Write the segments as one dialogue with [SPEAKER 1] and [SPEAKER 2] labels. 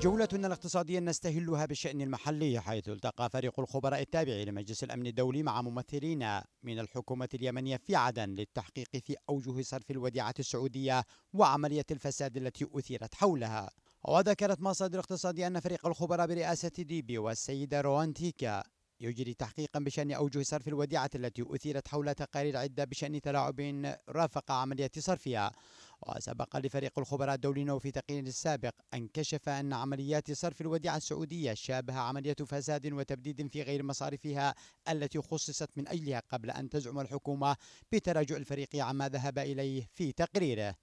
[SPEAKER 1] جولتنا الاقتصادية نستهلها بالشأن المحلي حيث التقى فريق الخبراء التابع لمجلس الأمن الدولي مع ممثلين من الحكومة اليمنية في عدن للتحقيق في أوجه صرف الوديعة السعودية وعملية الفساد التي أثيرت حولها وذكرت مصادر اقتصادية أن فريق الخبراء برئاسة ديبي والسيدة روانتيكا يجري تحقيقا بشأن أوجه صرف الوديعة التي أثيرت حول تقارير عدة بشأن تلاعب رافق عملية صرفها وسبق لفريق الخبراء الدولي في تقرير سابق أن كشف أن عمليات صرف الوديعة السعودية شابه عملية فساد وتبديد في غير مصارفها التي خصصت من أجلها قبل أن تزعم الحكومة بتراجع الفريق عما ذهب إليه في تقريره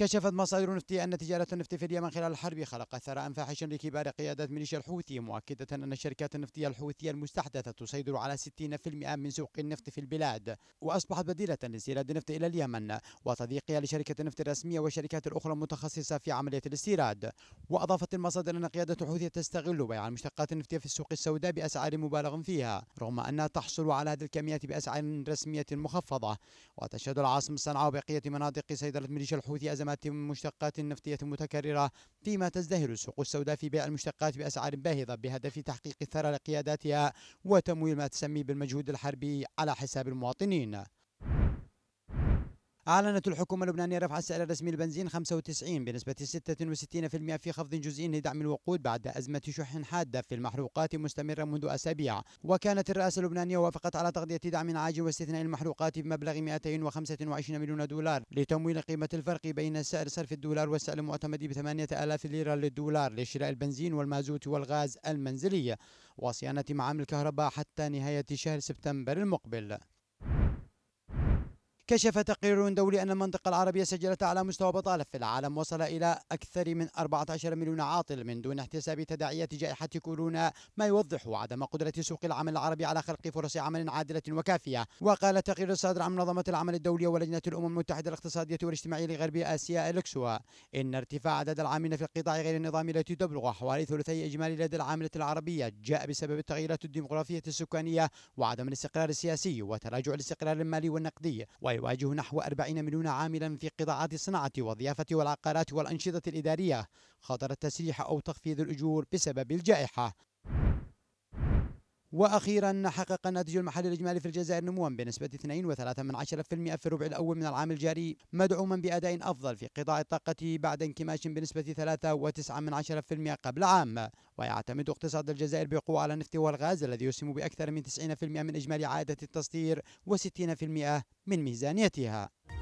[SPEAKER 1] كشفت مصادر نفطية أن تجارة النفط في اليمن خلال الحرب خلقت ثراء فاحشا لكبار قيادة ميليشيا الحوثي مؤكدة أن الشركات النفطية الحوثية المستحدثة تسيطر على 60% من سوق النفط في البلاد وأصبحت بديلة لاستيراد النفط إلى اليمن وتضييقها لشركة النفط الرسمية والشركات الأخرى المتخصصة في عملية الاستيراد وأضافت المصادر أن قيادة الحوثي تستغل بيع المشتقات النفطية في السوق السوداء بأسعار مبالغ فيها رغم أنها تحصل على هذه الكميات بأسعار رسمية مخفضة وتشهد العاصمة صنعاء وبقية مناطق سيطرة ميليشيا الحوثي أزمة خامات مشتقات نفطية متكررة فيما تزدهر السوق السوداء في بيع المشتقات بأسعار باهظة بهدف تحقيق الثراء لقياداتها وتمويل ما تسمي بالمجهود الحربي على حساب المواطنين أعلنت الحكومة اللبنانية رفع السعر الرسمي للبنزين 95 بنسبة 66% في خفض جزئي لدعم الوقود بعد أزمة شح حادة في المحروقات مستمرة منذ أسابيع وكانت الرئاسة اللبنانية وافقت على تغطية دعم عاجل واستثناء المحروقات بمبلغ 225 مليون دولار لتمويل قيمة الفرق بين سعر صرف الدولار والسعر المعتمد ب 8000 ليرة للدولار لشراء البنزين والمازوت والغاز المنزلي وصيانة معامل الكهرباء حتى نهاية شهر سبتمبر المقبل كشف تقرير دولي أن المنطقة العربية سجلت أعلى مستوى بطالة في العالم وصل إلى أكثر من 14 مليون عاطل من دون احتساب تداعيات جائحة كورونا ما يوضح عدم قدرة سوق العمل العربي على خلق فرص عمل عادلة وكافية وقال تقرير الصادر عن منظمة العمل الدولية ولجنة الأمم المتحدة الاقتصادية والاجتماعية لغرب آسيا إلكسوا إن ارتفاع عدد العاملين في القطاع غير النظامي التي تبلغ حوالي ثلثي إجمالي لدى العاملة العربية جاء بسبب التغييرات الديمغرافية السكانية وعدم الاستقرار السياسي وتراجع الاستقرار المالي والنقدي ويواجه نحو 40 مليون عاملا في قطاعات الصناعة والضيافة والعقارات والأنشطة الإدارية خطر التسريح أو تخفيض الأجور بسبب الجائحة واخيرا حقق الناتج المحلي الاجمالي في الجزائر نموا بنسبه 2.3% من في الربع الاول من العام الجاري مدعوما باداء افضل في قطاع الطاقه بعد انكماش بنسبه 3.9% من قبل عام ويعتمد اقتصاد الجزائر بقوه على النفط والغاز الذي يسهم باكثر من 90% من اجمالي عائده التصدير و60% من ميزانيتها